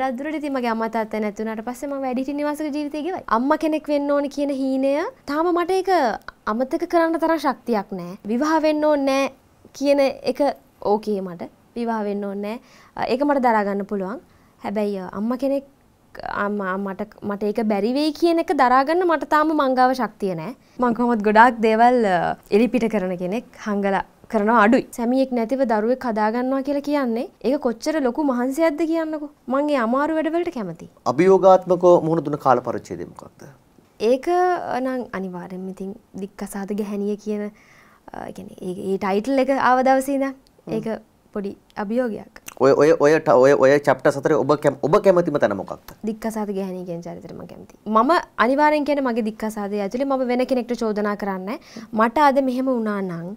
ගොඩක් දුරට ඉතින් මගේ අම්මා තාත්තා නැති වුණාට පස්සේ මම වැඩිහිටි නිවාසක ජීවිතය ගෙවයි. අම්මා කෙනෙක් වෙන්න ඕනේ කියන හීනය තාම මට ඒක අමතක කරන්න තරම් ශක්තියක් නැහැ. විවාහ වෙන්න ඕනේ කියන එක ඕකේ මට. විවාහ වෙන්න ඕනේ ඒක මට දරා ගන්න පුළුවන්. හැබැයි අම්මා කෙනෙක් මට මට ඒක බැරිවෙයි කියන එක දරාගන්න මට තාම මංගාව ශක්තිය නෑ මංකොමත් ගොඩාක් දේවල් එලිපිට කරන කෙනෙක් හංගලා කරන අඩුයි සැමියෙක් නැතිව දරුවෙක් කදාගන්නවා කියලා කියන්නේ ඒක කොච්චර ලොකු මහන්සියක්ද කියන්නකෝ මං ඒ අමාරු වැඩවලට කැමතියි. අභියෝගාත්මකව මුහුණ දුන කාල පරිච්ඡේදය මොකක්ද? ඒක නම් අනිවාර්යෙන්ම ඉතින් දික්කසාද ගැහණිය කියන කියන්නේ ඒ ඒ ටයිටල් එක ආව දවසේ ඉඳන් ඒක පොඩි අභියෝගයක්. ඔය ඔය ඔය ඔය ඔය චැප්ටර් සතරේ ඔබ ඔබ කැමතිම තැන මොකක්ද? දික්කසාද ගැහණිය කියන චරිතය මම කැමතියි. මම අනිවාර්යෙන් කියන්නේ මගේ දික්කසාදේ ඇතුලේ මම වෙන කෙනෙක්ට චෝදනා කරන්නේ මට අද මෙහෙම වුණා නම්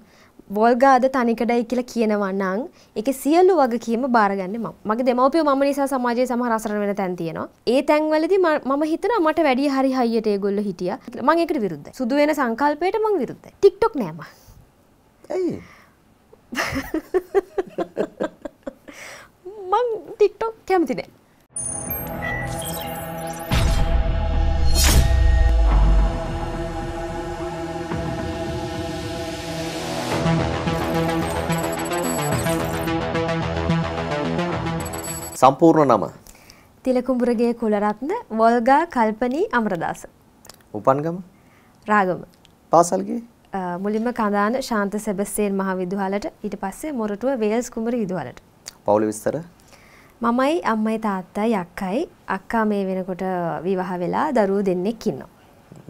වොල්ගාද තනිකඩයි කියලා කියනවා නම් ඒකේ සියලු වගකීම බාරගන්නේ මම. මගේ දෙමව්පියෝ මම නිසා සමාජයේ සමහර අසරණ වෙන තැන් තියෙනවා. ඒ තැන්වලදී මම හිතනවා මට වැඩි හරි හයියට ඒගොල්ලෝ හිටියා. මම ඒකට විරුද්ධයි. සුදු වෙන සංකල්පයට මම විරුද්ධයි. TikTok නෑ මම. ඇයි? මං TikTok කැමති නෑ. සම්පූර්ණ නම. තිලකුඹුරගේ කුලරත්න වොල්ගා කල්පනී අමරදාස. උපන්ගම රාගම. පාසල්ගේ මුලින්ම කඳාන ශාන්ත සැබස්සයෙන් මහ විදුහලට ඊට පස්සේ මොරටුව වේල්ස් කුමර විදුහලට. පවුල විස්තර මමයි අම්මයි තාත්තා යක්කයි අක්කා මේ වෙනකොට විවාහ වෙලා දරුවෝ දෙන්නෙක් ඉන්නවා.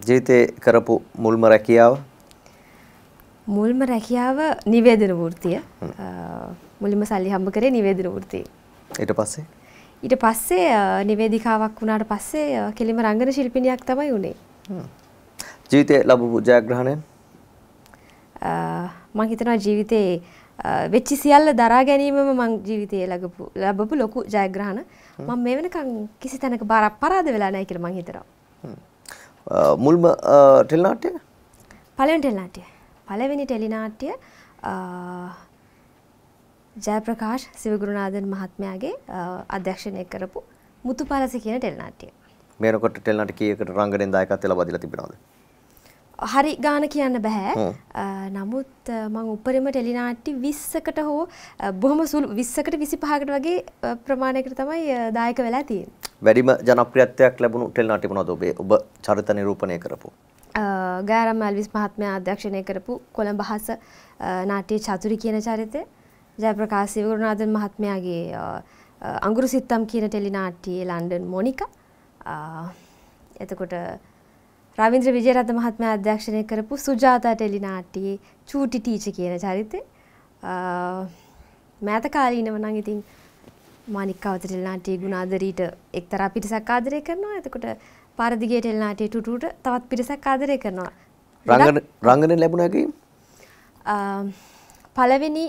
ජීවිතේ කරපු මුල්ම රැකියාව මුල්ම රැකියාව නිවේදන වෘතිය මුලින්ම සල්ලි හම්බ කරේ නිවේදන වෘතිය ඊට පස්සේ ඊට පස්සේ නිවේදිකාවක් වුණාට පස්සේ කෙලිම රංගන ශිල්පිනියක් තමයි උනේ. ජීවිතේ ලැබපු ජයග්‍රහණයෙන් මම හිතනවා ජීවිතේ වෙච්ච සියල්ල දරා ගැනීමම මම ජීවිතේ ලැබපු ලැබපු ලොකු ජයග්‍රහණ. මම මේ වෙනකන් කිසි තැනක පරාද වෙලා නැහැ කියලා මම හිතනවා. මුල්ම ටෙලි නාට්‍යය? පළවෙනි ටෙලි නාට්‍යය. පළවෙනි ටෙලි නාට්‍යය ජයප්‍රකාශ් සිවගුරුනාදන් මහත්මයාගේ අධ්‍යක්ෂණය කරපු මුතු පලස කියන ටෙල්නාටිය මේනකොට ටෙල්නට කියකට රංගනෙන් දායකත් ලබදිල තිබෙනවාද හරි ගාන කියන්න බැහැ නමුත් මං උපරිම ටෙලිනාට්ටි විස්සකට හෝ බොහම සුල් විස්සකට විසි පහකට වගේ ප්‍රමාණයකට තමයි දායක වෙලා තියෙන් වැඩිම ජනප්‍රියත්වයක් ලැබුණු ටෙල්නාටි මොනවද ඔබේ ඔබ චරිත නිරූපණය කරපු ගෑරම් ඇල්විස් මහත්මයා අධ්‍යක්ෂණය කරපු කොළඹ හස නාට්‍ය චතුරි කියන චරිතය ජයප්‍රකාශ සිවුරුනාදන් මහත්මයාගේ අඟුරු සිත්තම් කියන ටෙලිනාට්‍යයේ ලන්ඩන් මොනික එතකොට රවින්ද්‍ර විජයරත්න මහත්මයා අධ්‍යක්ෂණය කරපු සුජාතා ටෙලිනාට්‍යයේ චූටි ටීච කියන චරිතය මෑත කාලීනව නම් ඉතින් මානික්කාවත ටෙලිනාට්‍යයේ ගුණාදරීට එක්තරා පිරිසක් ආදරය කරනවා එතකොට පාරදිගේ ටෙලිනාට්‍යයේ ටුටුට තවත් පිරිසක් ආදරය කරනවා රංගන රංගන ලැබුණා පළවෙනි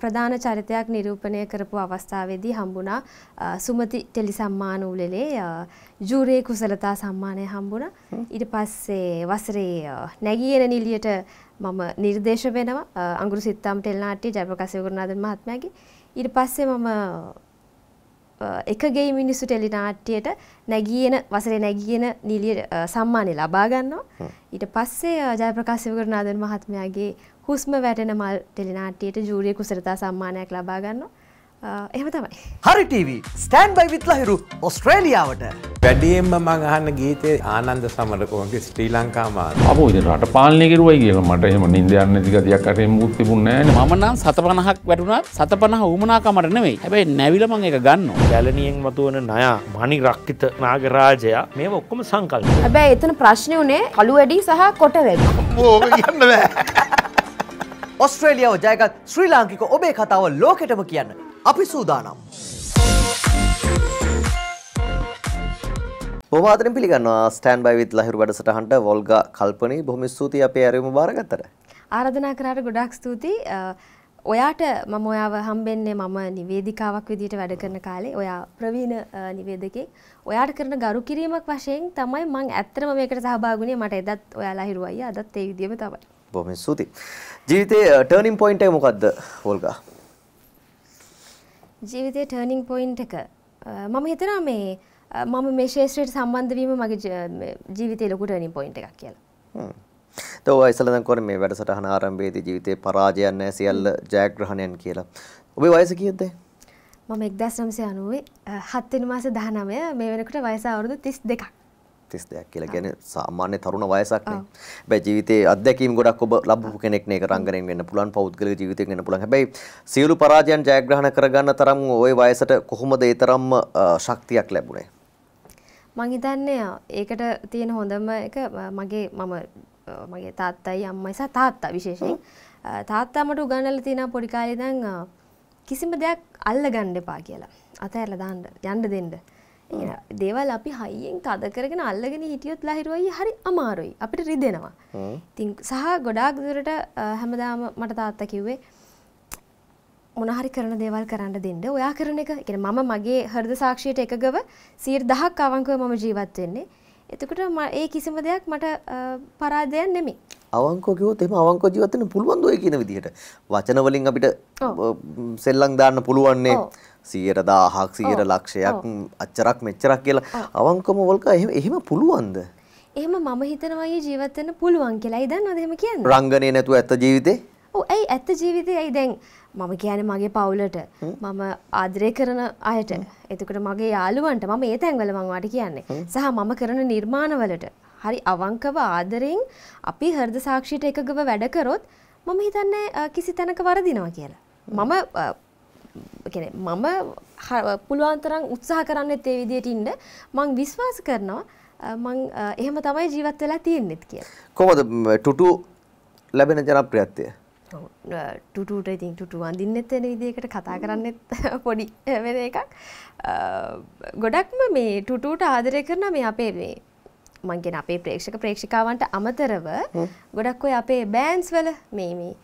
ප්‍රධාන චරිතයක් නිරූපණය කරපු අවස්ථාවේදී හම්බුණා සුමති ටෙලි සම්මාන උළෙලේ ජූරේ කුසලතා සම්මානය හම්බුණා. ඊට පස්සේ වසරේ නැගියන නිලියට මම නිර්දේශ වෙනවා අඟුරු සිත්තම් ටෙලි නාට්‍ය ජයප්‍රකාශ ගුණනාදන් මහත්මයාගේ. ඊට පස්සේ මම එකගේ මිනිස්සු ටෙලිනාට්‍යයට නැගියන වසරේ නැගියන නිලිය සම්මානය ලබා ගන්නවා. ඊට පස්සේ ජයප්‍රකාශ සිවගරනාදන් මහත්මයාගේ හුස්ම වැටෙන මල් ටෙලිනාට්‍යයට ජූරිය කුසරතා සම්මානයක් ලබා ගන්න එහෙම තමයි හරිටව ස්ටන් බයි විත්ලහිරු ඔස්ට්‍රේලියාවට වැඩියෙන්ම මං අහන්න ගීතය ආනන්ද සමරකෝන්ගේ ස්ට්‍රී ලංකාමා අපෝ රට පාලනයකරුවයි කිය මට එහම නිදයන්න තිකතියක් අටේ මුත්තිබුන්නෑ මනම් සත පනහක් වැටුණත් සත පනහ උමනාකමටනවෙයි හැබයි නැවිලමං එක ගන්න ගැලනියෙන් මතුවන නයා මනි රක්කිත නාගරාජයා මේ ඔක්කොම සංකල් හැබැයි එතන ප්‍රශ්නය වනේ කළු වැඩි සහ කොට වැඩ ඕ ගන්න බෑ ඔස්ට්‍රේලියාව ජයගත් ශ්‍රී ලාංකික ඔබේ කතාව ලෝකෙටම කියන්න. අපි සූදානම්. බොමාතරින් පිළිගන්නවා ස්ටෑන් බයි විත් ලහිරු වැඩසටහනට වොල්ගා කල්පනී බොහොම ස්තුතියි අපේ ඇරයුම බාරගත්තට. ආරාධනා කරාට ගොඩාක් ස්තුතියි. ඔයාට මම ඔයාව හම්බෙන්නේ මම නිවේදිකාවක් විදිහට වැඩ කරන කාලේ ඔයා ප්‍රවීණ නිවේදකේ ඔයාට කරන ගරු කිරීමක් වශයෙන් තමයි මං ඇත්තටම මේකට සහභාගී වුණේ මට එදත් ඔයාලා හිරුවයි අදත් ඒ විදිහම තමයි බොහොම ස්තුතියි. ජීවිතේ ටර්නින් පොයින්ට් එක මොකද්ද වෝල්ගා? ජීවිතේ ටර්නින් පොයින්ට් එක මම හිතනවා මේ මම මේ ශේෂත්‍රයට සම්බන්ධ වීම මගේ ජීවිතේ ලොකු ටර්නින් පොයින්ට් එකක් කියලා. හ්ම්. තව ඉස්සලදන් කරන මේ වැඩසටහන ආරම්භයේදී ජීවිතේ පරාජයන් නැහැ සියල්ල ජයග්‍රහණයන් කියලා. ඔබේ වයස කීයද? මම 1997 7 වෙනි මාසේ 19 මේ වෙනකොට වයස අවුරුදු 32ක්. 32ක් කියලා කියන්නේ සාමාන්‍ය තරුණ වයසක් නේ. හැබැයි ජීවිතේ අත්දැකීම් ගොඩක් ඔබ ලබපු කෙනෙක් නේ රංගනයෙන් වෙන්න පුළුවන්, පෞද්ගලික ජීවිතයෙන් වෙන්න පුළුවන්. හැබැයි සියලු පරාජයන් ජයග්‍රහණ කරගන්න තරම් ওই වයසට කොහොමද ඒ තරම්ම ශක්තියක් ලැබුණේ? මං හිතන්නේ ඒකට තියෙන හොඳම එක මගේ මම මගේ තාත්තයි අම්මයි සහ තාත්තා විශේෂයෙන් තාත්තා මට උගන්වලා තියෙන පොඩි කාලේ ඉඳන් කිසිම දෙයක් අල්ලගන්න එපා කියලා. අතහැරලා දාන්න යන්න දෙන්න. දේවල් අපි හයියෙන් තද කරගෙන අල්ලගෙන හිටියොත් ලහිරුවයි හරි අමාරුයි අපිට රිදෙනවා. ඉතින් සහ ගොඩාක් දුරට හැමදාම මට තාත්තා කිව්වේ මොනහරි කරන දේවල් කරන්න දෙන්න. ඔයා කරන එක, ඒ මම මගේ හෘද සාක්ෂියට එකගව 100%ක් අවංකව මම ජීවත් වෙන්නේ. එතකොට ඒ කිසිම දෙයක් මට පරාදයක් නෙමෙයි. අවංකෝ කිව්වොත් එහෙම අවංකෝ ජීවත් වෙන්න පුළුවන් දෝය කියන විදිහට. වචන වලින් අපිට සෙල්ලම් දාන්න පුළුවන් නේ. සියයට දාහක් සියයට ලක්ෂයක් අච්චරක් මෙච්චරක් කියලා අවංකම වල්ක එහෙම එහෙම පුළුවන්ද එහෙම මම හිතනවා ඊ ජීවත් වෙන්න පුළුවන් කියලා. ඒ දන්නවද එහෙම කියන්නේ? රංගනේ නැතුව ඇත්ත ජීවිතේ? ඔව් ඇයි ඇත්ත ජීවිතේ ඇයි දැන් මම කියන්නේ මගේ පවුලට මම ආදරය කරන අයට. එතකොට මගේ යාළුවන්ට මම ඒ තැන්වල මම වාට කියන්නේ. සහ මම කරන නිර්මාණවලට හරි අවංකව ආදරෙන් අපි හෘද සාක්ෂියට එකගව වැඩ කරොත් මම හිතන්නේ කිසි තැනක වරදිනවා කියලා. මම මම පුළුවන්තරම් උත්සාහ කරන්න තේ විදියට ඉන්න මං විශ්වාස කරනවා මං එහෙම තමයි ජීවත් වෙලා තියෙන්නෙත් කිය. කොහොමද ටුටු ලැබෙන ජනප්‍රියත්වය? ටුටුට ඉතින් ටුටු අඳින්නෙත් වෙන විදිහකට කතා කරන්නෙත් පොඩි වෙන එකක්. ගොඩක්ම මේ ටුටුට ආදරය කරන මේ අපේ මේ මං කියන අපේ ප්‍රේක්ෂක ප්‍රේක්ෂිකාවන්ට අමතරව ගොඩක් ඔය අපේ බෑන්ස් වල මේ මේ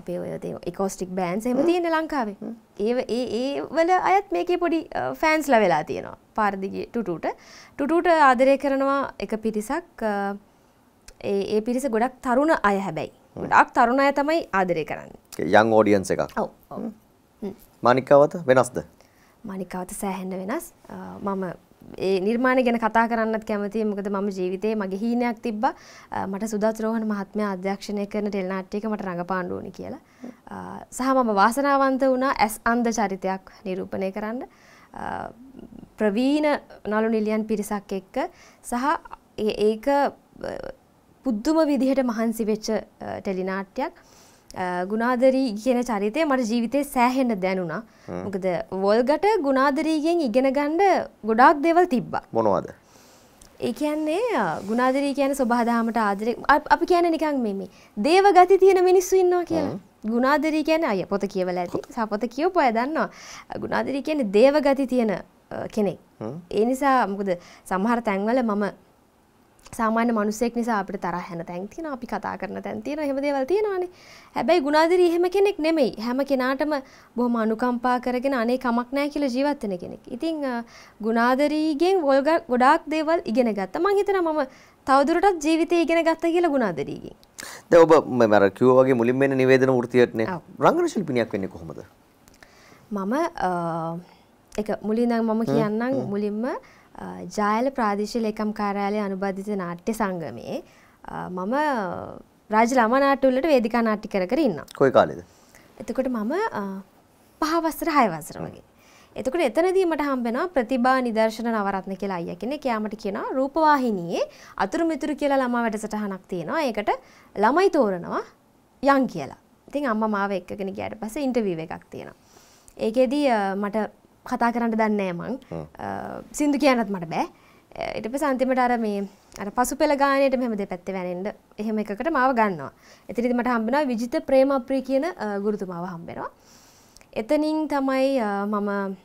අපේ ඔයතේ එකෝස්ටික් බෑන්ස් හෙම තියෙන ලංකාවේ ඒ ඒ ඒ වල අයත් මේකේ පොඩි ෆෑන්ස්ල වෙලා තියෙනවා පාරදිගේ ටුටුට ටුටුට ආදරය කරනවා එක පිරිසක් ඒ පිරිස ගොඩක් තරුණ අය හැබැයි ගොඩක් තරුණ අය තමයි ආදරය කරන්න යං ෝඩියන්ස එකක් මනිකාවත වෙනස්ද මනිකාවත සෑහෙන්න වෙනස් මම ඒ නිර්මාණ ගැන කතා කරන්නත් කැමතියි මොකද මම ජීවිතේ මගේ හීනයක් තිබ්බා මට සුදත් රෝහණ මහත්මයා අධ්‍යක්ෂණය කරන ටෙලිනාට්‍යයක මට රඟපාන්න ඕනි කියලා. සහ මම වාසනාවන්ත වුණා ඇස් අන්ධ චරිතයක් නිරූපණය කරන්න. ප්‍රවීණ නලු නිලියන් පිරිසක් එක්ක සහ ඒක පුද්දුම විදිහට මහන්සි වෙච්ච ටෙලිනාට්‍යයක්. ගුණාදරී කියන චරිතය මට ජීවිතය සෑහෙන්ට දැනුණා මොකද වොල්ගට ගුණාදරීගෙන් ඉගෙන ගණ්ඩ ගොඩාක් දෙවල් තිබ්බ මොනවාද ඒ කියන්නේ ගුණාදරී කියන ස්වබාදාමට ආදරෙක් අපි කියන නිකං මෙම දේව ගති තියෙන මිනිස්සු ඉන්නවා කියලා ගුණාදරී කියන අය පොත කියවල ඇති සපොත කියව පොය දන්නවා ගුණාදරී කියන දේව ගති තියෙන කෙනෙක් ඒ නිසා මොකද සමහර තැන්වල මම සාමාන්‍ය මනුස්සෙක් නිසා අපිට තරහ යන තැන් තියෙනවා අපි කතා කරන තැන් තියෙනවා එහෙම දේවල් තියෙනවානේ හැබැයි ගුණාදිරි එහෙම කෙනෙක් නෙමෙයි හැම කෙනාටම බොහොම අනුකම්පා කරගෙන අනේ කමක් නැහැ කියලා ජීවත් වෙන කෙනෙක්. ඉතින් ගුණාදිරිගෙන් ගොඩාක් දේවල් ඉගෙන ගත්තා. මම හිතනවා මම තවදුරටත් ජීවිතේ ඉගෙන ගත්තා කියලා ගුණාදිරිගෙන්. දැන් ඔබ මම අර කිව්වා වගේ මුලින්ම එන නිවේදන වෘත්තියටනේ රංගන ශිල්පිනියක් වෙන්නේ කොහොමද? මම ඒක මුලින්ම මම කියන්නම් මුලින්ම ජායල ප්‍රාදේශීය ලේකම් කාර්යාලයේ අනුබද්ධිත නාට්‍ය සංගමයේ මම රාජ ළමා නාට්‍යවලට වේදිකා නාට්‍ය කර කර ඉන්නවා. කොයි කාලෙද? එතකොට මම පහ වසර හය වසර වගේ. එතකට එතනදී මට හම්බෙනවා ප්‍රතිබා නිදර්ශන නවරත්න කියලා අයිය කෙනෙක් යාමට කියනවා රූපවාහිනියේ අතුරු මිතුරු කියලා ළමා වැඩසටහනක් තියෙනවා. ඒකට ළමයි තෝරනවා යන් කියලා. ඉතින් අම්මා මාව එක්කගෙන ගියාට පස්සේ ඉන්ටර්විව් එකක් තියෙනවා. ඒකෙදී මට කතා කරන්න දන්නේ මං සින්දු කියනත් මට බෑ ඊට පස්සේ අන්තිමට අර මේ අර පසුපෙළ ගානේට මෙහෙම දෙපැත්තේ වැනෙන්න එහෙම එකකට මාව ගන්නවා. එතන ඉතින් මට හම්බෙනවා විජිත ප්‍රේමප්‍රිය කියන ගුරුතුමාව හම්බෙනවා. එතනින් තමයි මම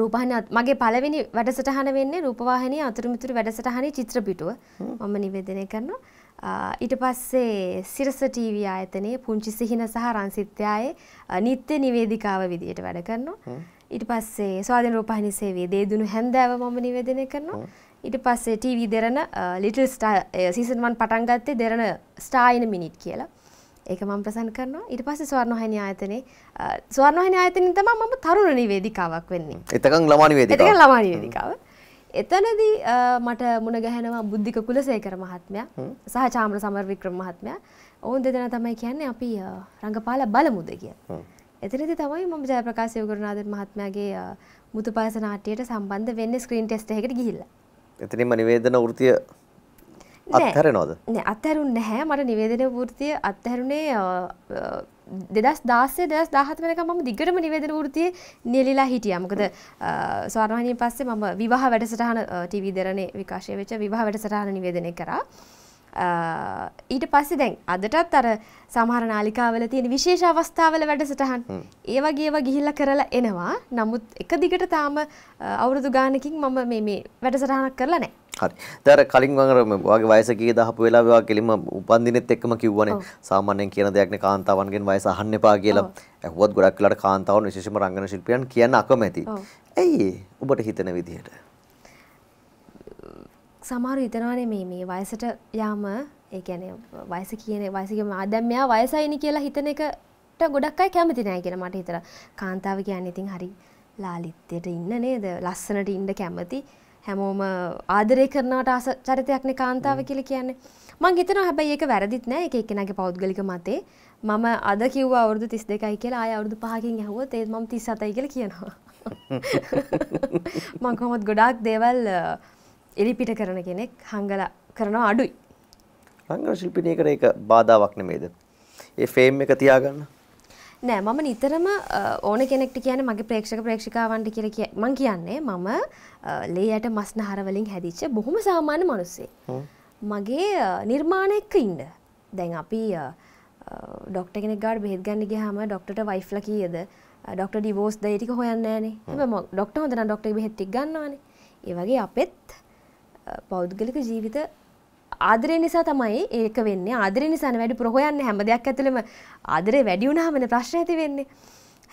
රූපවාහිනිය මගේ පළවෙනි වැඩසටහන වෙන්නේ රූපවාහිනිය අතුරුමිතුරු වැඩසටහනේ චිත්‍ර පිටුව මම නිවේදනය කරනවා. ඊට පස්සේ සිරස ටීවී ආයතනයේ පුංචි සිහින සහ රන්සිත්යායේ නිත්‍ය නිවේදිකාව විදියට වැඩ කරනවා. ඊට පස්සේ ස්වාධීන රූපවාහිනී සේවයේ දේදුණු හැන්දෑව මම නිවේදනය කරනවා. ඊට පස්සේ TV Derana little star season 1 පටන් ගත්තේ දෙරණ ස්ටාර් ඉන මිනිට් කියලා. ඒක මම ප්‍රසන් කරනවා. ඊට පස්සේ ස්වර්ණවාහිනී ආයතනයේ ස්වර්ණවාහිනී ආයතනයේ තමයි මම තරුණ නිවේදිකාවක් වෙන්නේ. එතකන් ළමා නිවේදිකාව. එතකන් ළමා නිවේදිකාව. එතනදී මට මුණ ගැහෙනවා බුද්ධික කුලසේකර මහත්මයා සහ චාම්‍ර සමර වික්‍රම මහත්මයා. ඔවුන් දෙදෙනා තමයි කියන්නේ අපි රංගපාලා බලමුද කියලා. එතනදි තමයි මම ජයප්‍රකාශ යෝගරනාදන් මහත්මයාගේ මුතුපාස නාට්‍යයට සම්බන්ධ වෙන්නේ ස්ක්‍රීන් ටෙස්ට් එකකට ගිහිල්ලා. එතනින්ම නිවේදන වෘත්තිය අත්හැරෙනවද? නෑ අත්හැරුන්නේ නැහැ. මට නිවේදන වෘත්තිය අත්හැරුණේ දෙදස් දාසේ දස් දහත වෙනකම් මම දිගටම නිවේදන වෘතියේ නියලිලා හිටියා. මොකද ස්වර්ණවාහිනියෙන් පස්සේ මම විවාහ වැඩසටහන ටීවී දරණේ විකාශය වෙච්ච විවාහ වැඩසටහන නිවේදනය කරා. ඊට පස්සේ දැන් අදටත් අර සමහර නාලිකාවල තියෙන විශේෂ අවස්ථාවල වැඩසටහන් ඒ වගේව ගිහිල්ලා කරලා එනවා. නමුත් එක දිගට තාම අවුරුදු ගානකින් මම මේ මේ වැඩසටහනක් කරලා නැහැ. හරි. දැන් කලින් වගේ වාගේ වයස කීයද අහපු වෙලාව වා කෙලින්ම උපන්දිනෙත් එක්කම කිව්වනේ සාමාන්‍යයෙන් කියන දෙයක්නේ කාන්තාවන්ගෙන් වයස අහන්න එපා කියලා. ඇහුවත් ගොඩක් වෙලාට කාන්තාවන් විශේෂයෙන්ම රංගන ශිල්පියන් කියන්න අකමැති. ඇයි ඔබට හිතෙන විදිහට? සමාර හිතනවානේ මේ මේ වයසට යාම ඒ කියන්නේ වයස කියන වයසගේ ආදැම් මෙයා වයසයිනි කියලා හිතන එකට ගොඩක් අය කැමති නෑ කියලා මට හිතලා. කාන්තාව කියන්නේ ඉතින් හරි ලාලිත්‍යයට ඉන්න නේද? ලස්සනට ඉන්න කැමති. හැමෝම ආදරය කරනවට ආස චරිතයක්නේ කාන්තාව කියලා කියන්නේ. මං හිතනවා හැබැයි ඒක වැරදිත් නෑ. ඒක එක්කෙනාගේ පෞද්ගලික මතේ. මම අද කිව්වා අවුරුදු 32යි කියලා ආය අවුරුදු 5කින් ඇහුවොත් ඒත් මම 37යි කියලා කියනවා. මං කොහොමත් ගොඩාක් දේවල් එලිපිට කරන කෙනෙක් හංගල කරනවා අඩුයි රංගන ශිල්පිනිය කර එක බාධාවක් නෙමේද ඒ ෆේම් එක තියාගන්න නෑ මම නිතරම ඕන කෙනෙක්ට කියන මගේ ප්‍රේක්ෂක ප්‍රේක්ෂිකාවන්ට කියල මං කියන්නේ මම ලේයට මස්නහරවලින් හැදිච්ච බොහොම සාමාන්‍ය මනුස්සේ. මගේ නිර්මාණ එක්ක ඉන්ඩ. දැන් අපි ඩොක්ට කෙනෙක් ගඩ බෙත් ගන්නග හම ඩොක්ට වයිෆ්ල කියද ඩොක්ට ඩිවෝස් දයටික හොයන්නෑනේ ම ඩොක්ට හොඳන ඩොක්ට හෙට්ටි ගන්නවාන ඒවගේ අපෙත් පෞද්ගලික ජීවිත ආදරය නිසා තමයි ඒක වෙන්නේ ආදරය නිසාන වැඩි ප්‍රහොයන්න හැම දෙයක් ඇතුළම ආදරේ වැඩි වුණාම ප්‍රශ්න ඇති වෙන්නේ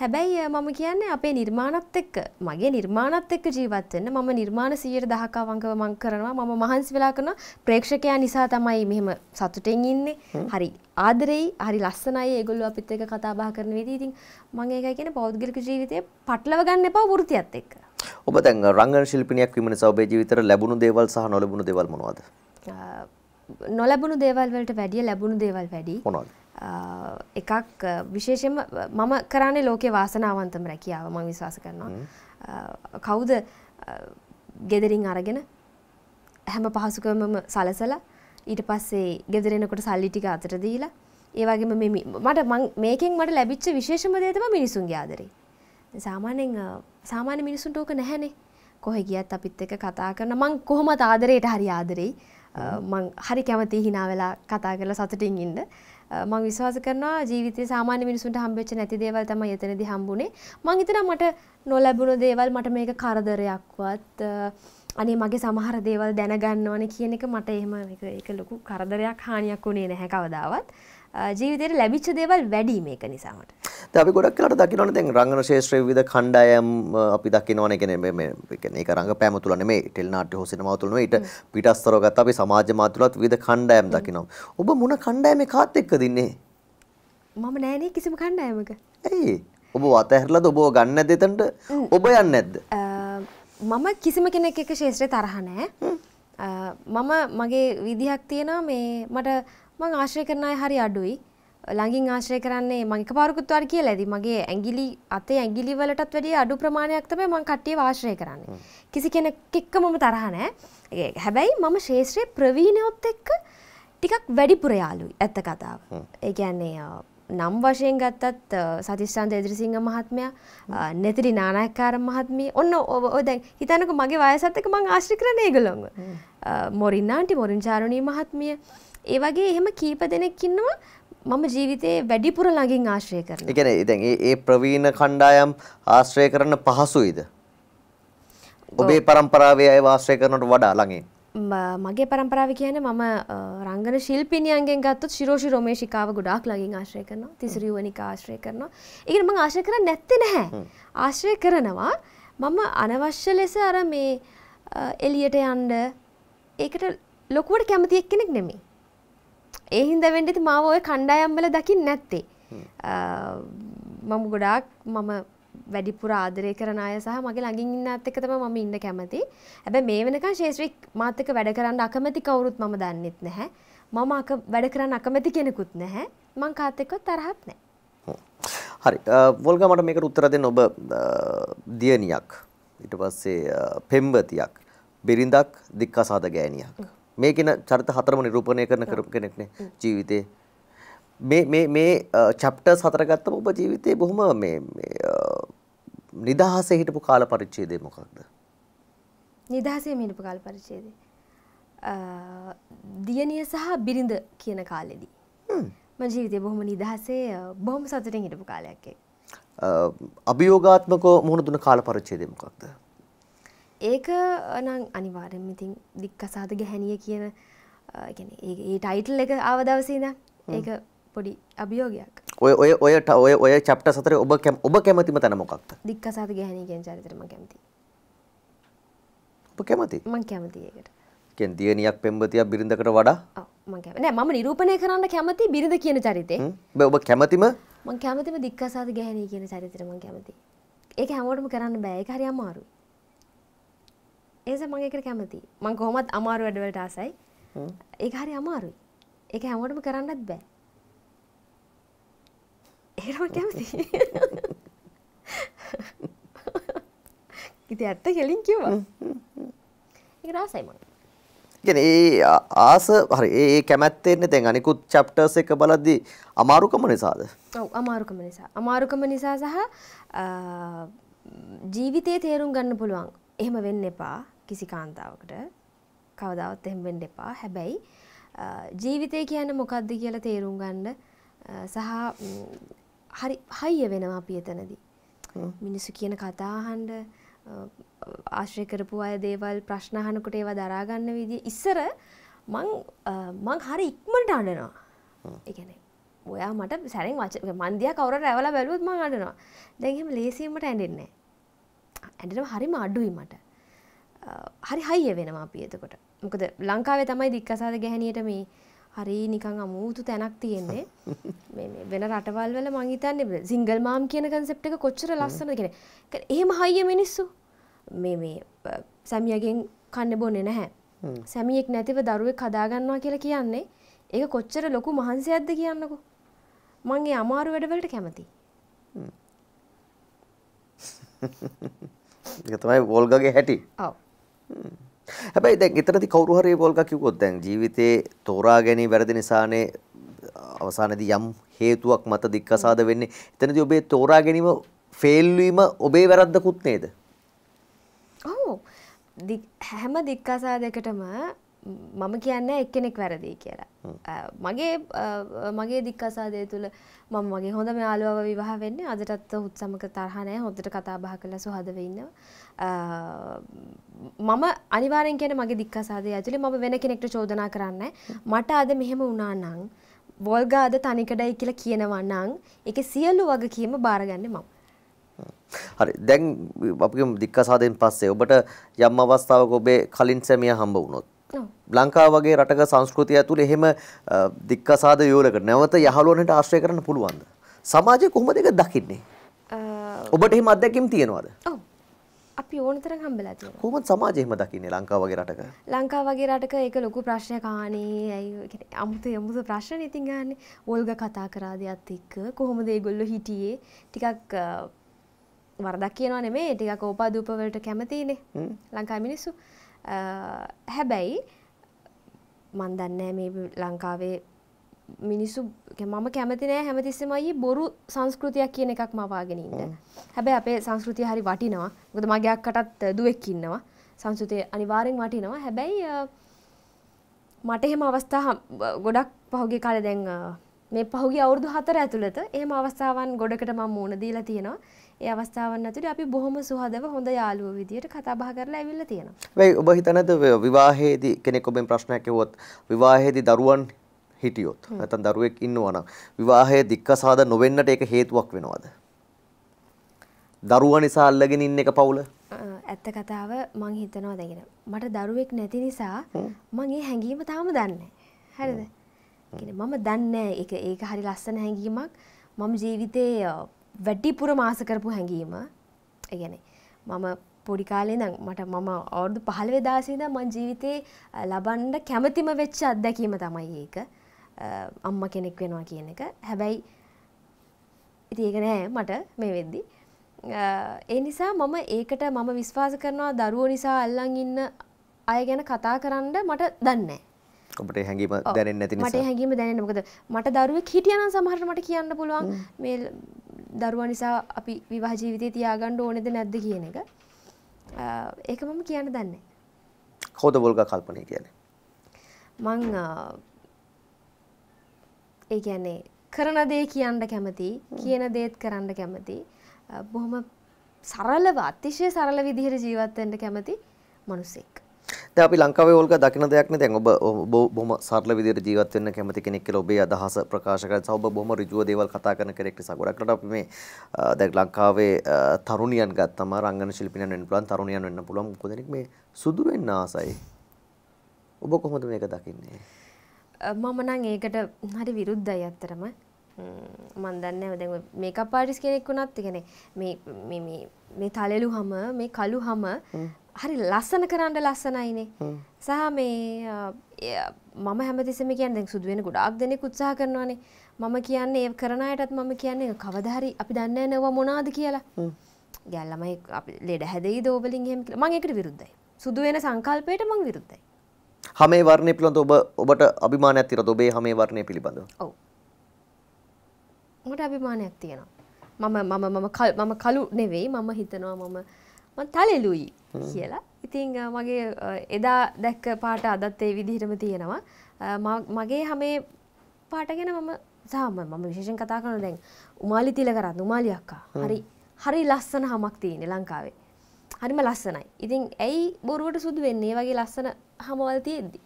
හැබැයි මම කියන්නේ අපේ නිර්මාණත් එක්ක මගේ නිර්මාණත් එක්ක ජීවත්වෙන්න මම නිර්මාණ සීයට දහකාවංගව මං කරනවා මම මහන්සි වෙලා කරන ප්‍රේක්ෂකයා නිසා තමයි මෙහෙම සතුටෙන් ඉන්නේ හරි ආදරෙයි හරි ලස්සනයි ඒගොල්ලෝ අපිත් එක්ක කතා බහ කරන විදිහ ඉතින් මම ඒකයි කියන්නේ පෞද්ගලික ජීවිතේ පටලව ගන්න එපා වෘත්තියත් එක්ක. ඔබ දැන් රංගන ශිල්පිනියක් වීම නිසා ඔබේ ජීවිතේට ලැබුණු දේවල් සහ නොලැබුණු දේවල් මොනවද? නොලැබුණු දේවල් වලට වැඩිය ලැබුණු දේවල් වැඩි එකක් විශේෂම මම කරන්නේ ලෝකේ වාසනාවන්තම රැකියාව මම විශ්වාස කරනවා කවුද ගෙදරින් අරගෙන හැම පහසුකමම සලසලා ඊට පස්සේ ගෙදරෙනකොට සල්ලි ටික අතට දීලා ඒ වගේම මේ මට මේකෙන් මට ලැබිච්ච විශේෂම දේ තමයි මිනිසුන්ගේ ආදරේ සාමාන්‍යයෙන් සාමාන්‍ය මිනිසුන්ට ඕක නැහැනේ කොහෙ ගියත් අපිත් එක්ක කතා කරන මං කොහොමද ආදරේට හරි ආදරෙයි මං හරි කැමති හිනා වෙලා කතා කරලා සතුටින් ඉන්න. මං විශ්වාස කරනවා ජීවිතේ සාමාන්‍ය මිනිසුන්ට හම්බෙච්ච නැති දේවල් තමයි එතනදී හම්බුනේ. මං හිතනවා මට නොලැබුණු දේවල් මට මේක කරදරයක්වත් අනේ මගේ සමහර දේවල් දැනගන්න ඕනේ කියන එක මට එහෙම ඒක ලොකු කරදරයක් හානියක් වුණේ නැහැ කවදාවත්. ජීවිතයට ලැබිච්ච දේවල් වැඩීම එක නිසාමට. දැන් අපි ගොඩක් වෙලාට දකින්නවනේ දැන් රංගන ශාස්ත්‍රයේ විවිධ කණ්ඩායම් අපි දකින්නවනේ කියන්නේ මේ කියන්නේ ඒක රංගපෑම තුල නෙමෙයි ටෙලි නාට්‍ය හෝ සිනමාව තුල නෙමෙයි ඊට පිටස්තරව ගත්ත අපි සමාජ මාධ්‍යවලත් විවිධ කණ්ඩායම් දකින්නවා. ඔබ මොන කණ්ඩායමේ කාත් එක්කද ඉන්නේ? මම නෑනේ කිසිම කණ්ඩායමක. ඇයි? ඔබ අතහැරලාද ඔබ ගන්න නැද්ද එතනට? ඔබ යන්නේ නැද්ද? මම කිසිම කෙනෙක් එක්ක ශාස්ත්‍රයේ තරහ නෑ. මම මගේ විදිහක් තියෙනවා මේ මට මං ආශ්‍රය කරන අය හරි අඩුයි. ළඟින් ආශ්‍රය කරන්නේ මං එකපාරකුත් වාර කියලා ඇති. මගේ ඇඟිලි අතේ ඇඟිලි වලටත් වැඩිය අඩු ප්‍රමාණයක් තමයි මං කට්ටියව ආශ්‍රය කරන්නේ. කිසි කෙනෙක් එක්ක මම තරහ නැහැ. හැබැයි මම ශේෂ්ත්‍රයේ ප්‍රවීණයොත් එක්ක ටිකක් වැඩිපුර යාළුයි ඇත්ත කතාව. ඒ කියන්නේ නම් වශයෙන් ගත්තත් සතිස්්චන්ත එදිරිසිංහ මහත්මයා නැතිරි නානායක්කාර මහත්මිය ඔන්න ඕදැන් හිතනක මගේ වයසත්තක මං ආශ්‍රි කරණය ගලොන්ග. මොරින්නාන්ටි මොරින්චාරණී මහත්මිය ඒ වගේ එහෙම කීප දෙනෙක් ඉන්නවා මම ජීවිතේ වැඩිපුර ළඟින් ආශ්‍රය කරන. ඒ කියන්නේ දැන් ඒ ප්‍රවීණ කණ්ඩායම් ආශ්‍රය කරන්න පහසුයිද? ඔබේ પરම්පරාවේ අය ආශ්‍රය කරනට වඩා ළඟින්. මගේ પરම්පරාව කියන්නේ මම රංගන ශිල්පිනියන්ගෙන් ගත්තොත් ශිරෝෂි රොමේෂිකාව ගොඩාක් ළඟින් ආශ්‍රය කරනවා. තිසුරි යුවනික ආශ්‍රය කරනවා. ඒ කියන්නේ මම ආශ්‍රය කරන්නේ නැත්තේ නැහැ. ආශ්‍රය කරනවා. මම අනවශ්‍ය ලෙස අර මේ එළියට යන්න ඒකට ලොකුවට කැමති එක්කෙනෙක් නෙමෙයි. ඒ හින්ද වෙන්ඩිති මාව ඔය කණ්ඩායම්බල දකිින් නැත්තේ. මම ගොඩාක් මම වැඩිපුර ආදරය කරන අය සහ මගේ ළඟින් ඉන්න අත් එක්කතම මම ඉන්න කැමති. හැබැයි මේ වෙනකන් ශේෂ්ත්‍රික් මාත් එක්ක වැඩ කරන්න අකමැති කවුරුත් මම දන්නෙත් නැහැ. මම අක වැඩ කරන්න අකමැති කෙනෙකුත් නැහැ. මං කාත් එක්කවත් තරහක් නැහැ. හරි. වොල්ගා මට මේකට උත්තර දෙන්න ඔබ දියණියක් ඊට පස්සේ පෙම්වතියක් බිරිඳක් දික්කසාද ගෑණියක්. මේ කියන චරිත හතරම නිරූපණය කරන කරපු කෙනෙක් නේ ජීවිතේ. මේ මේ මේ චැප්ටර්ස් හතර ගත්තම ඔබ ජීවිතේ බොහොම මේ නිදහසේ හිටපු කාල පරිච්ඡේදය මොකක්ද? නිදහසේ හිටපු කාල පරිච්ඡේදය. දියණිය සහ බිරිඳ කියන කාලෙදී. මම ජීවිතේ බොහොම නිදහසේ බොහොම සතුටින් හිටපු කාලයක් ඒක. අභියෝගාත්මකව මුහුණ දුන කාල පරිච්ඡේදය මොකක්ද? ඒක නං අනිවාරෙන් ඉතින් දික්කසාද ගැහැනිය කියන ඒ ටයිටල් එක ආවදවසීද ඒක පොඩි අභියෝගයක් ඔය ඔය ඔයට ඔය ඔය චප්ට සතර ඔබ කැම් ඔබ කැමතිම තැන මොකක්ද දික්කසාද ගැහැනිය කියන චරිතරම කැමති ඔබ කැමති මං කැමති ඒකට කියන්නේ දියණියක් පෙම්වතියක් බිරිඳකට වඩා මං කැමති නෑ මම නිරූපණය කරන්න කැමති බිරිඳ කියන චරිතේ ඔබ කැමතිම මං කැමතිම දික්කසාද ගැහැනිය කියන චරිතෙට මං කැමති ඒක හැමෝටම කරන්න බෑ ඒක හරි අමාරුයි ඒස මම ඒකට කැමතියි. මම කොහොමත් අමාරු වැඩවලට ආසයි. ඒක හරි අමාරුයි. ඒක හැමෝටම කරන්නත් බෑ. ඒකට මම කැමතියි. ඉතින් ඇත්ත කෙලින් කිව්වා. ඒක රසයි මම. කියන්නේ ඒ ආස හරි ඒ කැමැත්ත එන්නේ දැන් අනිකුත් චැප්ටර්ස් එක බලද්දී අමාරුකම නිසාද? ඔව් අමාරුකම නිසා. අමාරුකම නිසා සහ ජීවිතේ තේරුම් ගන්න පුළුවන්. එහෙම වෙන්න එපා. කිසි කාන්තාවකට කවදාවත් එහෙම වෙන්න එපා. හැබැයි ජීවිතය කියන්නේ මොකද්ද කියලා තේරුම් ගන්න සහ හරි හයිය වෙනවා අපි එතනදී. මිනිස්සු කියන කතා අහන්න ආශ්‍රය කරපු අය දේවල් ප්‍රශ්න අහනකොට ඒවා දරා ගන්න විදිය ඉස්සර මං මං හරි ඉක්මනට අඬනවා. ඒ කියන්නේ ඔයා මට සැරෙන් වච මන්දියා කවුරට ඇවලා බැලුවොත් මං අඬනවා. දැන් එහෙම ලේසියෙන්මට ඇඬෙන්නේ නැහැ. ඇඬෙනම හරිම අඩුයි මට. හරි හයිය වෙනවා අපි එතකොට මොකද ලංකාවේ තමයි දික්කසාද ගැහණියට මේ හරි නිකන් අමුතු තැනක් තියෙන්නේ මේ වෙන රටවල් වල මං හිතන්නේ සිංගල් මාම් කියන concept එක කොච්චර ලස්සනද කියන. එහෙම හයිය මිනිස්සු මේ මේ සැමියාගෙන් කන්න බොන්නේ නැහැ. සැමියෙක් නැතිව දරුවෙක් හදා ගන්නවා කියලා කියන්නේ ඒක කොච්චර ලොකු මහන්සියක්ද කියන්නකෝ. මං ඒ අමාරු වැඩවලට කැමතියි. ඒක තමයි වෝල්ගගේ හැටි. ඔව්. හැබැයි දැන් එතනදි කවුරු හරි පොල්ක කිව්වොත් දැන් ජීවිතේ තෝරා ගැනීම වැරදි නිසානේ අවසානයේදී යම් හේතුවක් මත දික්කසාද වෙන්නේ. එතනදී ඔබේ තෝරා ගැනීම ෆේල් වීම ඔබේ වැරද්දකුත් නේද? ඔව්. හැම දික්කසාදයකටම මම කියන්න එක්කෙනෙක් වැරදිී කියලා. මගේ මගේ දික්කසාදය තුළ මම මගේ හොඳ යාලුව විවාහ වෙන්න අදටත් හුත් සමක තරහනය හොඳට කතාබහ කළ සුහදවෙන්න. මම අනිවාරෙන් කියන මගේ දික්කසාදය ඇතුළි ම වෙන කෙනෙක්ට චෝදනා කරන්න මට අද මෙහෙම උනානං. වොල්ගාද තනිකඩයි කියලා කියනවන්නං එක සියල්ලු වග කියම බාරගන්න මම. හරි දැන් අපගේ දික්කසාදයෙන් පස්සේ ඔබට යම් අවස්ථාවක ඔබේ කලින් සැමිය හම්බ වුණොත් ලංකාව වගේ රටක සංස්කෘතිය ඇතුළේ එහෙම දික්කසාද යෝලකට නැවත යහළුවන්ට ආශ්‍රය කරන්න පුළුවන්ද? සමාජය කොහොමද ඒක දකින්නේ? ඔබට එහෙම අත්දැකීම් තියෙනවද? ඔව්. අපි ඕන තරම් හම්බලා තියෙනවා. කොහොමද සමාජය එහෙම දකින්නේ ලංකාව වගේ රටක? ලංකාව වගේ රටක ඒක ලොකු ප්‍රශ්නයක් ආනේ. ඇයි ඒ කියන්නේ අමුතු යමුතු ප්‍රශ්න ඉතින් ගන්න. ඕල්ගා කතා කරාදියත් එක්ක කොහොමද ඒගොල්ලෝ හිටියේ? ටිකක් වරදක් කියනවා නෙමෙයි. ටිකක් ඕපාදූප වලට කැමතිනේ. ලංකාවේ මිනිස්සු. හැබැයි මන් දන්නෑ මේ ලංකාවේ මිනිස්සු මම කැමතිනෑ හැමතිස්සමයි බොරු සංස්කෘතියක් කියන එකක් මවාගෙනන්න හැබැ අපේ සංස්කෘතිය හරි වටිනවා ගොද මගයක් කටත් දුවෙක්කින්නවා සංස්කෘතිය අනිවාරෙන් වටිනවා හැබැයි මට එහෙම අවස්ථා ගොඩක් පහුගේ කාල දැන් මේ පහුගේ අවුරදු හතර ඇතුළත ඒම අවස්ථාවන් ගොඩකට මම මූුණ දීලා තියෙනවා ඒ අවස්ථාවන් ඇතුළේ අපි බොහොම සුහදව හොඳ යාළුවෝ විදියට කතා බහ කරලා ඇවිල්ලා තියෙනවා. වෙයි ඔබ හිතනද විවාහයේදී කෙනෙක් ඔබෙන් ප්‍රශ්නයක් ඇහුවොත් විවාහයේදී දරුවන් හිටියොත් නැත්නම් දරුවෙක් ඉන්නවා නම් විවාහයේ දික්කසාද නොවෙන්නට ඒක හේතුවක් වෙනවද? දරුවා නිසා අල්ලගෙන ඉන්න එක පවුල? ඇත්ත කතාව මං හිතනවා දැගෙන මට දරුවෙක් නැති නිසා මං ඒ හැඟීම තාම දන්නේ හරිද මම දන්නේ ඒක ඒක හරි ලස්සන හැඟීමක් මම ජීවිතේ වැඩිපුර මාස කරපු හැඟීම ඒගැනේ මම පොඩිකාලේ නම් මට මම අවුරුදු පහළවෙදාසේද මං ජීවිතේ ලබන්ඩ කැමතිම වෙච්ච අත්දැකීම තමයි ඒක අම්ම කෙනෙක් වෙනවා කියන එක හැබැයි ඉති ඒක නෑ මට මේ වෙද්දි ඒ නිසා මම ඒකට මම විශ්වාස කරනවා දරුව නිසා අල්ලං ඉන්න අය ගැන කතා කරන්න මට දන්නේ ඔබට හැඟීම දැනෙන්නේ නැති නිසා මට හැඟීම දැනෙන්නේ මොකද මට දරුවෙක් හිටියනම් සමහරට මට කියන්න පුළුවන් මේ දරුවා නිසා අපි විවාහ ජීවිතේ තියාගන්න ඕනේද නැද්ද කියන එක. ඒක මම කියන්න දන්නේ. කවුද වොල්ගා කල්පනා කියන්නේ? මං ඒ කියන්නේ කරන දේ කියන්න කැමති, කියන දේත් කරන්න කැමති. බොහොම සරලව අතිශය සරල විදිහට ජීවත් වෙන්න කැමති මිනිසෙක්. දැන් අපි ලංකාවේ ඕල්ග දකින දෙයක් නේ දැන් ඔබ බොහොම සරල විදිහට ජීවත් වෙන්න කැමති කෙනෙක් කියලා ඔබේ අදහස ප්‍රකාශ කරලා සහ ඔබ බොහොම ඍජුව දේවල් කතා කරන කෙනෙක් නිසා ගොඩක්ලට අපි මේ දැන් ලංකාවේ තරුණියන් ගත්තම රංගන ශිල්පිනියන් වෙන්න පුළුවන් තරුණියන් වෙන්න පුළුවන් මොකද මේ සුදු වෙන්න ආසයි ඔබ කොහොමද මේක දකින්නේ මම නම් ඒකට හරි විරුද්ධයි අත්‍තරම මන් දන්න දැ මේක පාටිස් කෙනෙක් වුණත් එකන මේ තලෙලු හම මේ කලු හම හරි ලස්සන කරන්න ලස්සනයිනේ සහ මේ මම හැමතිසම කියන්න සුදුවෙන ගොඩක් දෙනෙක් උත්සාහ කරනවානේ මම කියන්නේ ඒ කරනයටත් මම කියන්නේ කවදහරි අපි දන්න නවා මොනාද කියලා ගැල්ලමයි ලෙඩ හැදයි දෝබලින් හෙම මං එකට විරුද්ධයි සුදුවෙන සංකල්පයට මං විරුද්ධයි හමේ වර්ණය පිළඳ ඔබ ඔබට අභිමානයක් තිරද ඔබේ හමේ වර්ණය පිළිබඳව ඔව් මට අභිමානයක් තියෙනවා මම මම මම කල් මම කලු නෙවෙයි මම හිතනවා මම මන් තලෙලුයි කියලා ඉතිං මගේ එදා දැක්ක පාට අදත් ඒ විදිහටම තියෙනවා මගේ හමේ පාටගෙන මම සාම මම විශේෂෙන් කතා කරන දැන් උමාලි තිල කරන්න උමාලියක්කා හරි හරි ලස්සන හමක් තියෙන ලංකාවේ හරිම ලස්සනයි ඉතින් ඇයි බොරුවට සුදු වෙන්නේ වගේ ලස්සන හමවල් තියෙද්දි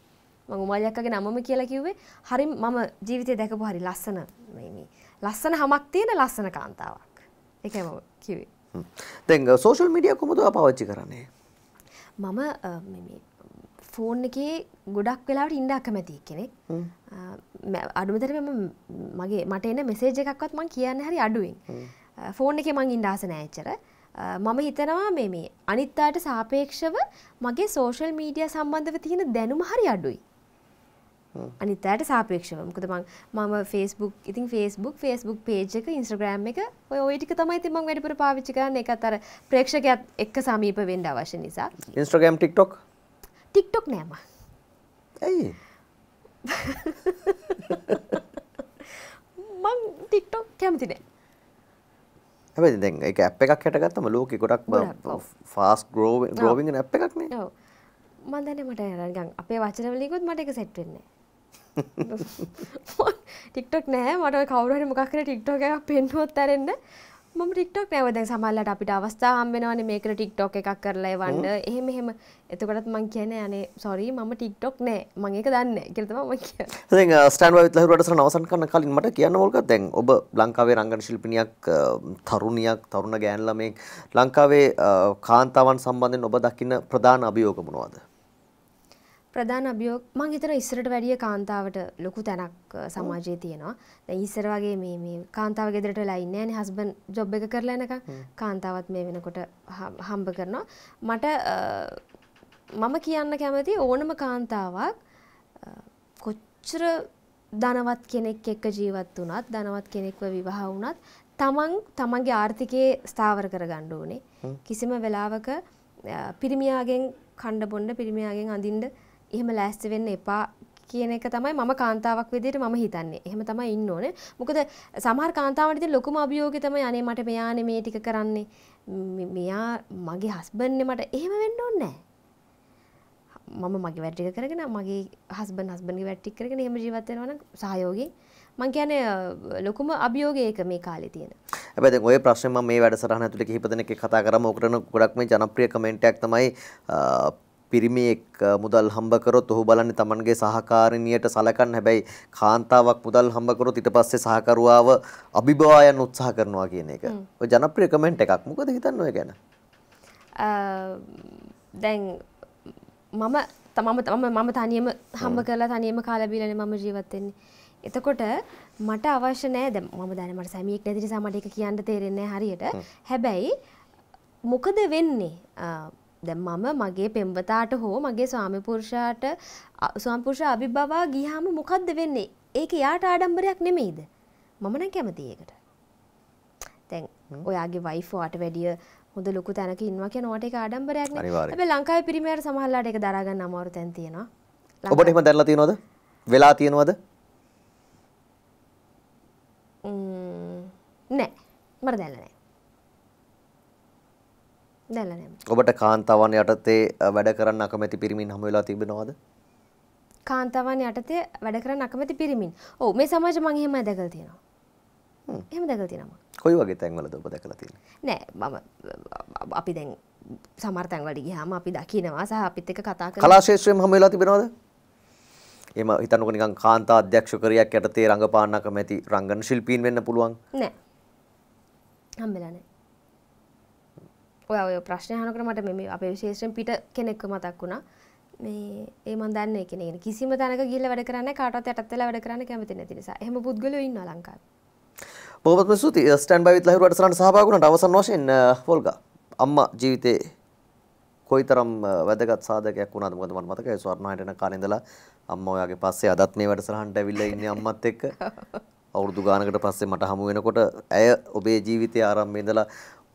මං උමාලියක්කගේ නමම කියලා කිව්වේ හරි මම ජීවිතය දැකපු හරි ලස්සන මේ ලස්සන හමක් තියෙන ලස්සන කාන්තාවක්. ඒකයි මම කිව්වේ. දැන් සෝෂල් මීඩියා කොහොමද පාවිච්චි කරන්නේ? මම මේ ෆෝන් එකේ ගොඩක් වෙලාවට ඉන්න අකමැති කෙනෙක්. අඩුමතරම මගේ මට එන මෙසේජ් එකක්වත් මම කියන්න හරි අඩුවෙන්. ෆෝන් එකේ මං ඉන්න ආස නැහැ එච්චර. මම හිතනවා මේ මේ අනිත් අයට සාපේක්ෂව මගේ සෝෂල් මීඩියා සම්බන්ධව තියෙන දැනුම හරි අඩුයි. අනිත් අයට සාපේක්ෂව මොකද මං මම Facebook ඉතින් Facebook Facebook page එක Instagram එක ඔය ඔය ටික තමයි ඉතින් මම වැඩිපුර පාවිච්චි කරන්නේ ඒකත් අර ප්‍රේක්ෂකයාත් එක්ක සමීප වෙන්න අවශ්‍ය නිසා Instagram TikTok TikTok නෑ මම ඇයි මං TikTok කැමති නෑ හැබැයි දැන් ඒක ඇප් එකක් හැටගත්තම ලෝකෙ ගොඩක් ෆාස්ට් ග්‍රෝවිං ග්‍රෝවිං ඇප් එකක් නේ ඔව් මන් දන්නේ මට නිකන් අපේ වචන වලින් කිව්වොත් මට ඒක සෙට් වෙන්නේ නෑ ටික්ටොක් නෑ මට කවරට මොකක්ර ටික්ටෝක එකක් පෙන්ටුවොත් ඇරෙන්න්න මම ටික්ටොක් නෑව දැන් සමල්ලට අපිට අවස්ථා හම්බෙනවන මේකට ටික්ටොක් එකක් කරලා වන්න එහෙම එහෙම එතකොටත් මං කියන යනේ සොරි මම ටික්ටොක් නෑ මං ඒක දන්න කෙරතම ම කිය ස්ටන් විතලරට නවසන් කන්න කලින් මට කියන්න මොල්ක දැන් ඔබ ලංකාවේ රංගන ශිල්පිනියක් තරුණියක් තරුණ ගෑන්ලමෙක් ලංකාවේ කාන්තාවන් සම්බන්ධෙන් ඔබ දකින්න ප්‍රධාන අභියෝග මොනවාද ප්‍රධාන අභියෝග මං හිතන ඉස්සරට වැඩිය කාන්තාවට ලොකු තැනක් සමාජයේ තියෙනවා. දැන් ඉස්සර වගේ මේ මේ කාන්තාව ගෙදරට වෙලා ඉන්නේ නැහැනේ හස්බන්ඩ් ජොබ් එක කරලා එනකන්. කාන්තාවත් මේ වෙනකොට හම්බ කරනවා. මට මම කියන්න කැමති ඕනම කාන්තාවක් කොච්චර ධනවත් කෙනෙක් එක්ක ජීවත් වුණත් ධනවත් කෙනෙක්ව විවාහ වුණත් තමන් තමන්ගේ ආර්ථිකයේ ස්ථාවර කරගන්න ඕනේ. කිසිම වෙලාවක පිරිමියාගෙන් කණ්ඩ බොණ්ඩ පිරිමියාගෙන් අඳින්න එහෙම ලෑස්ති වෙන්න එපා කියන එක තමයි මම කාන්තාවක් විදිහට මම හිතන්නේ. එහෙම තමයි ඉන්න ඕනේ. මොකද සමහර කාන්තාවන්ට ඉතින් ලොකුම අභියෝගය තමයි අනේ මට මෙයානේ මේ ටික කරන්නේ. මෙයා මගේ හස්බන්ඩ් නේ මට. එහෙම වෙන්න ඕනේ නැහැ. මම මගේ වැඩ ටික කරගෙන මගේ හස්බන්ඩ් හස්බන්ඩ්ගේ වැඩ ටික කරගෙන එහෙම ජීවත් වෙනවා නම් සහයෝගයෙන් මං කියන්නේ ලොකුම අභියෝගයක මේ කාලේ තියෙන. හැබැයි දැන් ඔය ප්‍රශ්නේ මම මේ වැඩසටහන ඇතුලේ කිහිප දෙනෙක් කතා කරාම ඕකට ගොඩක් මේ ජනප්‍රිය කමෙන්ට් එකක් තමයි පිරිමියෙක් මුදල් හම්බ කරොත් ඔහු බලන්නේ Tamanගේ සහකාරිනියට සලකන්න හැබැයි කාන්තාවක් මුදල් හම්බ කරොත් ඊට පස්සේ සහකරුවාව අභිබවා යන්න උත්සාහ කරනවා කියන එක. ඔය ජනප්‍රිය කමෙන්ට් එකක්. මොකද හිතන්නේ ඔය ගැන? දැන් මම තමම තමම මම තනියම හම්බ කරලා තනියම කාලා බීලානේ මම ජීවත් වෙන්නේ. එතකොට මට අවශ්‍ය නෑ දැන් මම දැන මට සැමියෙක් නැති නිසා මට ඒක කියන්න තේරෙන්නේ හරියට. හැබැයි මොකද වෙන්නේ දැ මම මගේ පෙම්වතාට හෝ මගේ ස්වාමිපුරුෂාට ස්වාම්පුරුෂ අභිබවා ගිහාම මොකක්ද වෙන්නේ ඒක යාට ආඩම්බරයක් නෙමෙයිද මමන කැමතියකට තැන් ඔයාගේ වයිෆෝට වැඩිය හොඳ ලොකු තැනක ඉන්නවා කිය නොට එක ආඩම්බරයක් නේ ලංකාවේ පිරිමයට සමහරලාට එක දරාගන්න අමාරු තැන් තියෙනවා ඔබට එහෙම දැනලා තියෙනවද වෙලා තියෙනවද නෑ මට දැනලා නෑ දැල්ලා නැහැ. ඔබට කාන්තාවන් යටතේ වැඩ කරන්න අකමැති පිරිමින් හමු වෙලා තිබෙනවද? කාන්තාවන් යටතේ වැඩ කරන්න අකමැති පිරිමින්. ඔව් මේ සමාජය මම එහෙමයි දැකලා තියෙනවා. එහෙම දැකලා තියෙනවා. කොයි වගේ තැන්වලද ඔබ දැකලා තියෙන්නේ? නෑ මම අපි දැන් සමහර තැන්වලට ගියාම අපි දකිනවා සහ අපිත් එක්ක කතා කරලා කලා ශාස්ත්‍රයේම හමු වෙලා තිබෙනවද? එහෙම හිතන්නකො නිකන් කාන්තා අධ්‍යක්ෂකරියක් යටතේ රංගපාන්නක මැති රංගන ශිල්පීන් වෙන්න පුළුවන්. නෑ. හම්බෙලා නෑ. ඔය ප්‍රශ්නයහනකට මට මෙම අප විශේෂෙන් පිට කෙනෙක්ව මතක් වුණා මේ ඒ මන්දන්න කෙනෙ කිසිම තැනක ගිල්ල වැඩ කරන්න කාටත් ඇත්තල වැඩ කරන්න කැමති නැති නිසා එහම පුද්ගල ඉන්න ලංකාව බොහොමත්ම සූති ස්ටන් බවිත් ලහිරුවට සරණ සහභාගුණට අවසන් වශයෙන් වොල්ගා අම්මා ජීවිතේ කොයිතරම් වැදගත් සාධකයක් වුණාද මොකද මට මතකයි ස්වර්ණායතන කාලේ ඉඳලා අම්මා ඔයාගේ පස්සේ අදත් මේ වැඩසටහනට ඇවිල්ලා ඉන්නේ අම්මත් එක්ක අවුරුදු ගානකට පස්සේ මට හමු වෙනකොට ඇය ඔබේ ජීවිතයේ ආරම්භයේ ඉඳලා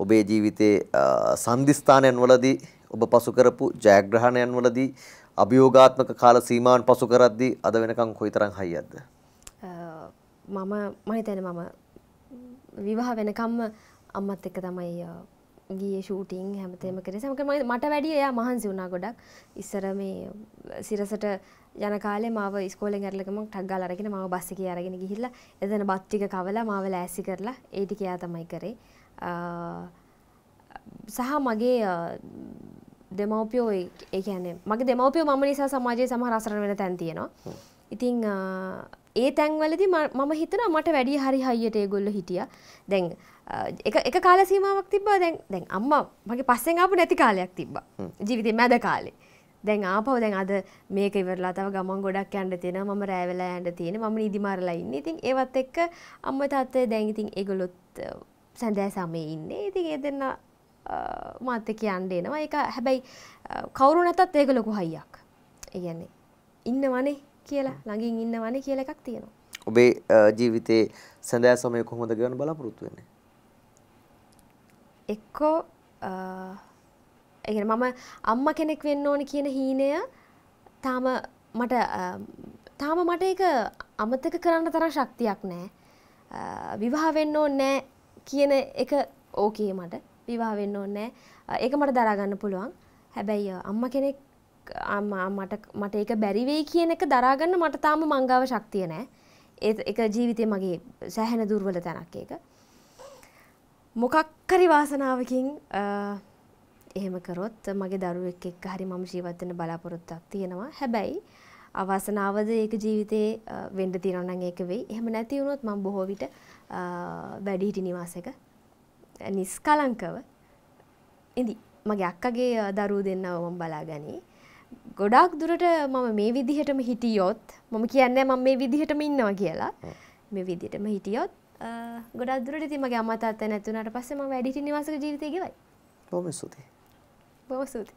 ඔබේ ජීවිතේ සංදිස්ථානයන් වලදී ඔබ පසු කරපු ජයග්‍රහණයන් වලදී අභියෝගාත්මක කාල සීමාවන් පසු කරද්දී අද වෙනකන් කොයිතරම් හයියක්ද? මම මම හිතන්නේ මම විවාහ වෙනකම්ම අම්මත් එක්ක තමයි ගිය ෂූටිං හැමතේම කරේ. සමහර මට වැඩි එයා මහන්සි වුණා ගොඩක්. ඉස්සර මේ සිරසට යන කාලේ මාව ඉස්කෝලෙන් ඇරලා ගමන් ටක් ගාලා අරගෙන මාව බස් එකේ අරගෙන ගිහිල්ලා එතන බත් ටික කවලා මාව ලෑස්ති කරලා ඒ ටික එයා තමයි කරේ. සහ මගේ දෙමවපියෝ ඒකැනේ මගේ දෙමවපියෝ මම නිසා සමාජය සමහ රසරන වෙන තැන් තියෙනවා ඉතිං ඒ තැන්වලදි මම හිතන මට වැඩි හරි හයියට ඒගොල්ල හිටිය දැන් එක කාල සීමාවක් තිබා දැන් දැන් අම්ම මගේ පස්සෙන් ආපු නැති කාලයක් තිබ්බා ජීවිතේ මැද කාලේ දැන් ආපව දැන් අද මේක ඉවරලා තව ගමන් ගොඩක් යන්න තියෙන මම රෑ වෙලා යන්න තියෙන මම නිදිමරලා ඉන්නේ ඉතින් ඒවත් එක්ක අම්ම තාත්තේ දැන් ඉතින් ඒගොල්ලොත් සැඳෑ සමය ඉන්නේ ඉතින් ඒ දෙන්න මාත්‍යක යන්න එනවා ඒක හැබැයි කවුරු නැතත් ඒක ලොකු හයියක් ඒ කියන්නේ ඉන්නවනේ කියලා ළඟින් ඉන්නවනේ කියලා එකක් තියෙනවා. ඔබේ ජීවිතේ සැඳෑ සමය කොහොමද ගෙවන්න බලාපොරොත්තු වෙන්නේ? එක්කෝ ඒ කියන්නේ මම අම්මා කෙනෙක් වෙන්න ඕන කියන හීනය තාම මට තාම මට ඒක අමතක කරන්න තරම් ශක්තියක් නැහැ. විවාහ වෙන්න ඕනේ නැහැ කියන එක ඕකේ මට විවාහ වෙන්න ඕනේ ඒක මට දරා ගන්න පුළුවන්. හැබැයි අම්මා කෙනෙක් මට මට ඒක බැරි වෙයි කියන එක දරා ගන්න මට තාම මංගාව ශක්තිය නැහැ. ඒක ජීවිතේ මගේ සෑහෙන දුර්වල තැනක් ඒක. මොකක් හරි වාසනාවකින් එහෙම කරොත් මගේ දරුවෙක් එක්ක හරි මම ජීවත් වෙන්න බලාපොරොත්තුවක් තියෙනවා. හැබැයි අවාසනාවද ඒක ජීවිතයේ වෙන්න තියෙනවා නම් ඒක වෙයි. එහෙම නැති වුණොත් මම බොහෝ විට වැඩිහිටි නිවාසයක නිස්කලංකව ඉඳි මගේ අක්කගේ දරුවෝ දෙන්නව මම බලාගනී. ගොඩාක් දුරට මම මේ විදිහටම හිටියොත් මම කියන්නේ මම මේ විදිහටම ඉන්නවා කියලා. මේ විදිහටම හිටියොත් ගොඩක් දුරට ඉතින් මගේ අම්මා තාත්තා නැති වුණාට පස්සේ මම වැඩිහිටි නිවාසයක ජීවිතය ගෙවයි. බොහොම ස්තුතියි. බොහොම ස්තුතියි.